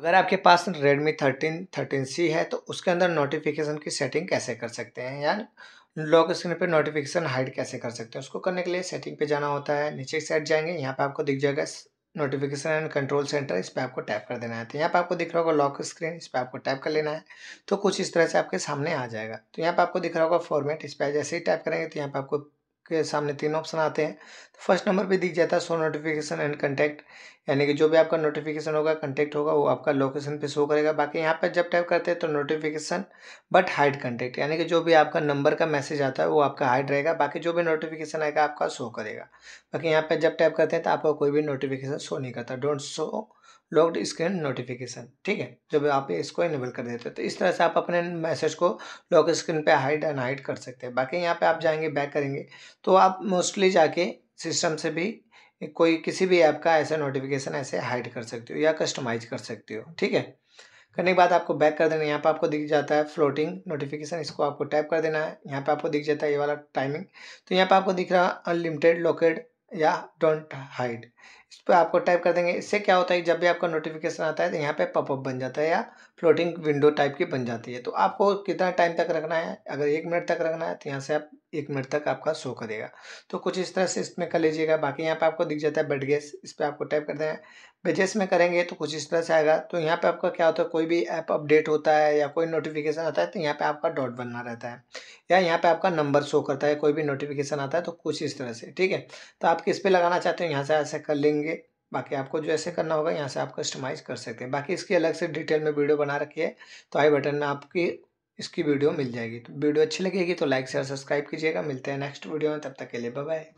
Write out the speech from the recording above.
अगर आपके पास Redmi 13 13C है तो उसके अंदर नोटिफिकेशन की सेटिंग कैसे कर सकते हैं या लॉक स्क्रीन पे नोटिफिकेशन हाइड कैसे कर सकते हैं उसको करने के लिए सेटिंग पे जाना होता है नीचे की साइड जाएंगे यहाँ पे आपको दिख जाएगा नोटिफिकेशन एंड कंट्रोल सेंटर इस पर आपको टैप कर देना है तो यहाँ पर आपको दिख रहा होगा लॉक स्क्रीन इस पर आपको टैप कर लेना है तो कुछ इस तरह से आपके सामने आ जाएगा तो यहाँ पर आपको दिख रहा होगा फॉर्मेट इस पर जैसे ही टैप करेंगे तो यहाँ पर आपको के सामने तीन ऑप्शन आते हैं तो फर्स्ट नंबर पे दिख जाता है सो नोटिफिकेशन एंड कंटेक्ट यानी कि जो भी आपका नोटिफिकेशन होगा कंटेक्ट होगा वो आपका लोकेशन पे शो करेगा बाकी यहाँ पर जब टाइप करते हैं तो नोटिफिकेशन बट हाइड कंटेक्ट यानी कि जो भी आपका नंबर का मैसेज आता है वो आपका हाइड रहेगा बाकी जो भी नोटिफिकेशन आएगा आपका शो करेगा बाकी यहाँ पर जब टाइप करते हैं तो आपका कोई भी नोटिफिकेशन शो नहीं करता don't show locked screen notification ठीक है जब आप इसको इनेबल कर देते हो तो इस तरह से आप अपने मैसेज को लॉक स्क्रीन पे हाइड एंड हाइड कर सकते हैं बाकी यहाँ पे आप जाएंगे बैक करेंगे तो आप मोस्टली जाके सिस्टम से भी कोई किसी भी ऐप का ऐसा नोटिफिकेशन ऐसे हाइड कर सकते हो या कस्टमाइज कर सकते हो ठीक है करने के बाद आपको बैक कर देना यहाँ पे आपको दिख जाता है फ्लोटिंग नोटिफिकेशन इसको आपको टैप कर देना है यहाँ पे आपको दिख जाता है ये वाला टाइमिंग तो यहाँ पे आपको दिख रहा है अनलिमिटेड लोकेट या डोंट हाइड इस पर आपको टाइप कर देंगे इससे क्या होता है जब भी आपका नोटिफिकेशन आता है तो यहाँ पे पॉपअप बन जाता है या फ्लोटिंग विंडो टाइप की बन जाती है तो आपको कितना टाइम तक रखना है अगर एक मिनट तक रखना है तो यहाँ से आप एक मिनट तक आपका शो करेगा तो कुछ इस तरह से इसमें कर लीजिएगा बाकी यहाँ पे आपको दिख जाता है बेड गेस इस पर आपको टाइप करते हैं बेजेस में करेंगे तो कुछ इस तरह से आएगा तो यहाँ पे आपका क्या होता है कोई भी ऐप अपडेट होता है या कोई नोटिफिकेशन आता है तो यहाँ पे आपका डॉट बनना रहता है या यहाँ पे आपका नंबर शो करता है कोई भी नोटिफिकेशन आता है तो कुछ इस तरह से ठीक है तो आप किस पर लगाना चाहते हो यहाँ से ऐसे कर लेंगे बाकी आपको जो ऐसे करना होगा यहाँ से आप कस्टमाइज़ कर सकते हैं बाकी इसकी अलग से डिटेल में वीडियो बना रखी है तो आई बटन में आपकी इसकी वीडियो मिल जाएगी तो वीडियो अच्छी लगेगी तो लाइक शेयर सब्सक्राइब कीजिएगा मिलते हैं नेक्स्ट वीडियो में तब तक के लिए बाय